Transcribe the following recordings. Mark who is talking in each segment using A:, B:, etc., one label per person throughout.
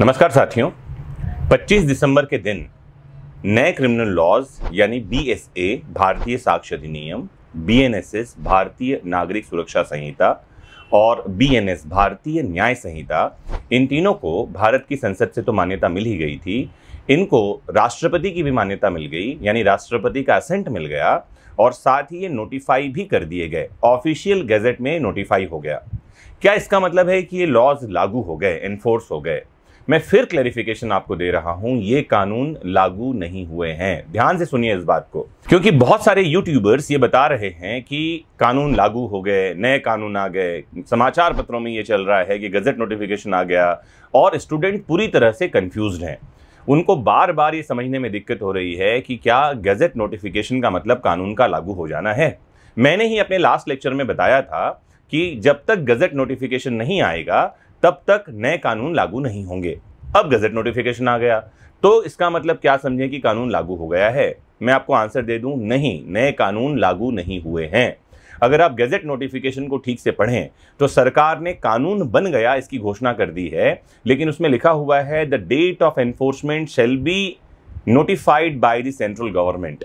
A: नमस्कार साथियों 25 दिसंबर के दिन नए क्रिमिनल लॉज यानी बीएसए भारतीय साक्ष्य अधिनियम बीएनएसएस भारतीय नागरिक सुरक्षा संहिता और बीएनएस भारतीय न्याय संहिता इन तीनों को भारत की संसद से तो मान्यता मिल ही गई थी इनको राष्ट्रपति की भी मान्यता मिल गई यानी राष्ट्रपति का असेंट मिल गया और साथ ही ये नोटिफाई भी कर दिए गए ऑफिशियल गेजेट में नोटिफाई हो गया क्या इसका मतलब है कि ये लॉज लागू हो गए एनफोर्स हो गए मैं फिर क्लेरिफिकेशन आपको दे रहा हूं ये कानून लागू नहीं हुए हैं ध्यान से सुनिए इस बात को क्योंकि बहुत सारे यूट्यूबर्स ये बता रहे हैं कि कानून लागू हो गए नए कानून आ गए समाचार पत्रों में ये चल रहा है कि गजट नोटिफिकेशन आ गया और स्टूडेंट पूरी तरह से कंफ्यूज हैं उनको बार बार ये समझने में दिक्कत हो रही है कि क्या गजट नोटिफिकेशन का मतलब कानून का लागू हो जाना है मैंने ही अपने लास्ट लेक्चर में बताया था कि जब तक गजट नोटिफिकेशन नहीं आएगा तब तक नए कानून लागू नहीं होंगे अब गजट नोटिफिकेशन आ गया तो इसका मतलब क्या समझें कि कानून लागू हो गया है मैं आपको आंसर दे दूं नहीं नए कानून लागू नहीं हुए हैं अगर आप गजट नोटिफिकेशन को ठीक से पढ़ें तो सरकार ने कानून बन गया इसकी घोषणा कर दी है लेकिन उसमें लिखा हुआ है the date of enforcement shall be notified by the central government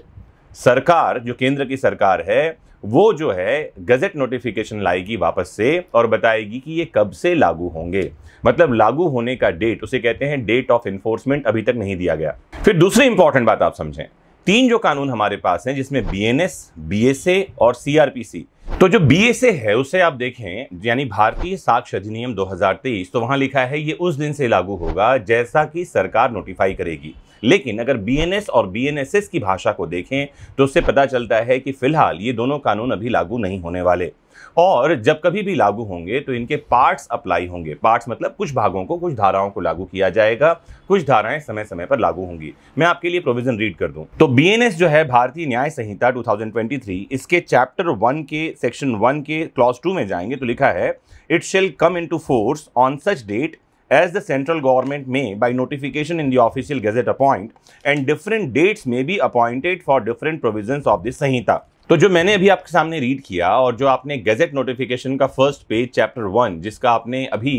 A: सरकार जो केंद्र की सरकार है वो जो है गज़ेट नोटिफिकेशन लाएगी वापस से और बताएगी कि ये कब से लागू होंगे मतलब लागू होने का डेट उसे कहते हैं डेट ऑफ इन्फोर्समेंट अभी तक नहीं दिया गया फिर दूसरी इंपॉर्टेंट बात आप समझें तीन जो कानून हमारे पास हैं जिसमें BNS BSA B S A और सीआरपीसी तो जो बी एस ए है उसे आप देखें यानी भारतीय साक्ष्य अधिनियम 2023 तो वहां लिखा है ये उस दिन से लागू होगा जैसा कि सरकार नोटिफाई करेगी लेकिन अगर बीएनएस और बीएनएसएस की भाषा को देखें तो उससे पता चलता है कि फिलहाल ये दोनों कानून अभी लागू नहीं होने वाले और जब कभी भी लागू होंगे तो इनके पार्ट्स अप्लाई होंगे पार्ट्स मतलब कुछ भागों को कुछ धाराओं को लागू किया जाएगा कुछ धाराएं समय समय पर लागू होंगी मैं आपके लिए प्रोविजन रीड कर दूं तो बीएनएस जो है भारतीय न्याय संहिता 2023 इसके चैप्टर वन के सेक्शन वन के क्लॉज टू में जाएंगे तो लिखा है it shall come into force on such date as the central government may by notification in the official gazette appoint and different dates may be appointed for different provisions of the Sanhita तो जो मैंने अभी आपके सामने read किया और जो आपने गैजेट नोटिफिकेशन का फर्स्ट पेज चैप्टर वन जिसका आपने अभी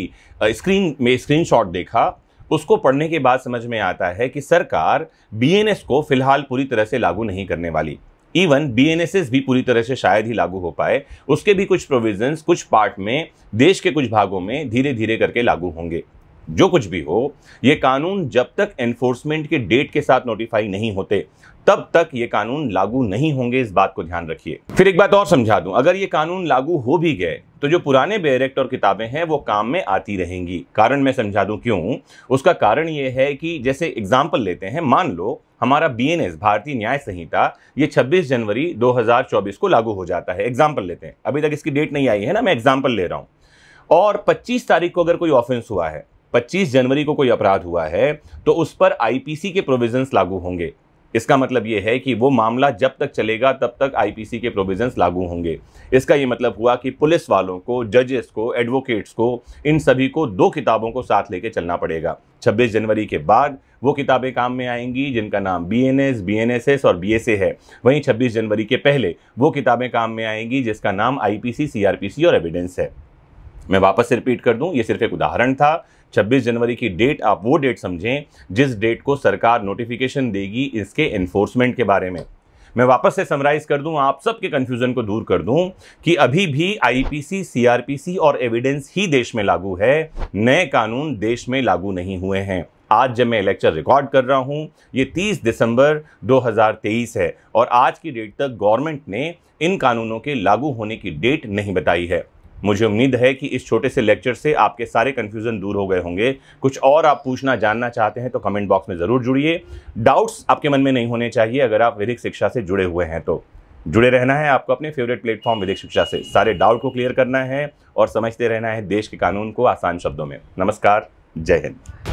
A: स्क्रीन में स्क्रीनशॉट देखा उसको पढ़ने के बाद समझ में आता है कि सरकार बीएनएस को फिलहाल पूरी तरह से लागू नहीं करने वाली इवन बीएनएसएस भी पूरी तरह से शायद ही लागू हो पाए उसके भी कुछ प्रोविजंस कुछ पार्ट में देश के कुछ भागों में धीरे धीरे करके लागू होंगे जो कुछ भी हो ये कानून जब तक एनफोर्समेंट के डेट के साथ नोटिफाई नहीं होते तब तक ये कानून लागू नहीं होंगे इस बात को ध्यान रखिए फिर एक बात और समझा दूं अगर ये कानून लागू हो भी गए तो जो पुराने बेरेक्ट और किताबें हैं वो काम में आती रहेंगी कारण मैं समझा दूं क्यों उसका कारण ये है कि जैसे एग्जाम्पल लेते हैं मान लो हमारा बीएनएस भारतीय न्याय संहिता ये 26 जनवरी 2024 को लागू हो जाता है एग्जाम्पल लेते हैं अभी तक इसकी डेट नहीं आई है ना मैं एग्जाम्पल ले रहा हूँ और 25 तारीख को अगर कोई ऑफेंस हुआ है 25 जनवरी को कोई अपराध हुआ है तो उस पर आईपीसी के प्रोविजंस लागू होंगे इसका मतलब ये है कि वो मामला जब तक चलेगा तब तक आईपीसी के प्रोविजंस लागू होंगे इसका ये मतलब हुआ कि पुलिस वालों को जजेस को एडवोकेट्स को इन सभी को दो किताबों को साथ लेके चलना पड़ेगा 26 जनवरी के बाद वो किताबें काम में आएंगी जिनका नाम B N S B N S S और बी एस ए है वहीं 26 जनवरी के पहले वो किताबें काम में आएंगी जिसका नाम I P C C R P C और एविडेंस है मैं वापस से रिपीट कर दूं ये सिर्फ एक उदाहरण था 26 जनवरी की डेट आप वो डेट समझें जिस डेट को सरकार नोटिफिकेशन देगी इसके इन्फोर्समेंट के बारे में मैं वापस से समराइज कर दूं आप सबके कंफ्यूजन को दूर कर दूं कि अभी भी आईपीसी सीआरपीसी और एविडेंस ही देश में लागू है नए कानून देश में लागू नहीं हुए हैं आज जब मैं लेक्चर रिकॉर्ड कर रहा हूं ये 30 दिसंबर 2023 है और आज की डेट तक गवर्नमेंट ने इन कानूनों के लागू होने की डेट नहीं बताई है मुझे उम्मीद है कि इस छोटे से लेक्चर से आपके सारे कन्फ्यूज़न दूर हो गए होंगे कुछ और आप पूछना जानना चाहते हैं तो कमेंट बॉक्स में ज़रूर जुड़िए डाउट्स आपके मन में नहीं होने चाहिए अगर आप विधिक शिक्षा से जुड़े हुए हैं तो जुड़े रहना है आपको अपने फेवरेट प्लेटफॉर्म विधिक शिक्षा से सारे डाउट को क्लियर करना है और समझते रहना है देश के कानून को आसान शब्दों में नमस्कार जय हिंद